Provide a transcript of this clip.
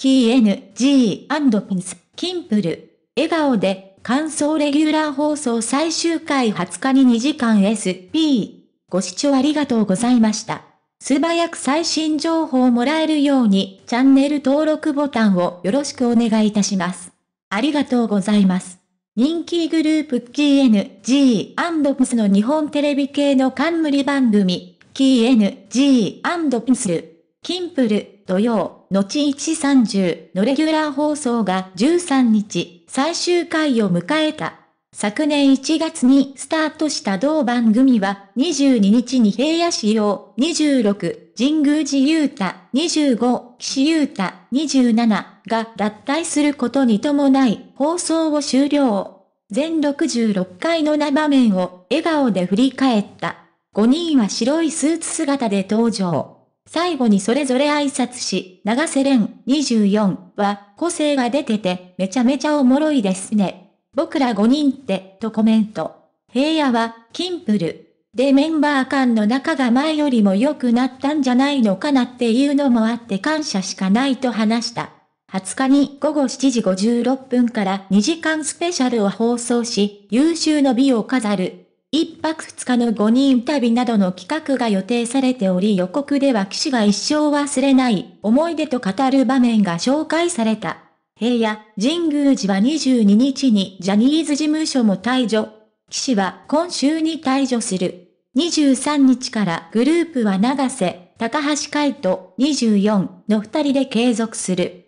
KNG& キンプル、笑顔で、感想レギュラー放送最終回20日に2時間 SP。ご視聴ありがとうございました。素早く最新情報をもらえるように、チャンネル登録ボタンをよろしくお願いいたします。ありがとうございます。人気グループ KNG&PS の日本テレビ系の冠番組、KNG&PS、キンプル、土曜、後130のレギュラー放送が13日、最終回を迎えた。昨年1月にスタートした同番組は、22日に平野市要、26、神宮寺雄太、25、岸雄太、27が脱退することに伴い、放送を終了。全66回の生面を笑顔で振り返った。5人は白いスーツ姿で登場。最後にそれぞれ挨拶し、長瀬廉24は個性が出てて、めちゃめちゃおもろいですね。僕ら5人って、とコメント。平野は、キンプル。でメンバー間の仲が前よりも良くなったんじゃないのかなっていうのもあって感謝しかないと話した。20日に午後7時56分から2時間スペシャルを放送し、優秀の美を飾る一泊二日の五人旅などの企画が予定されており予告では騎士が一生忘れない思い出と語る場面が紹介された。平野、神宮寺は22日にジャニーズ事務所も退場。騎士は今週に退場する。23日からグループは長瀬、高橋海人、24の二人で継続する。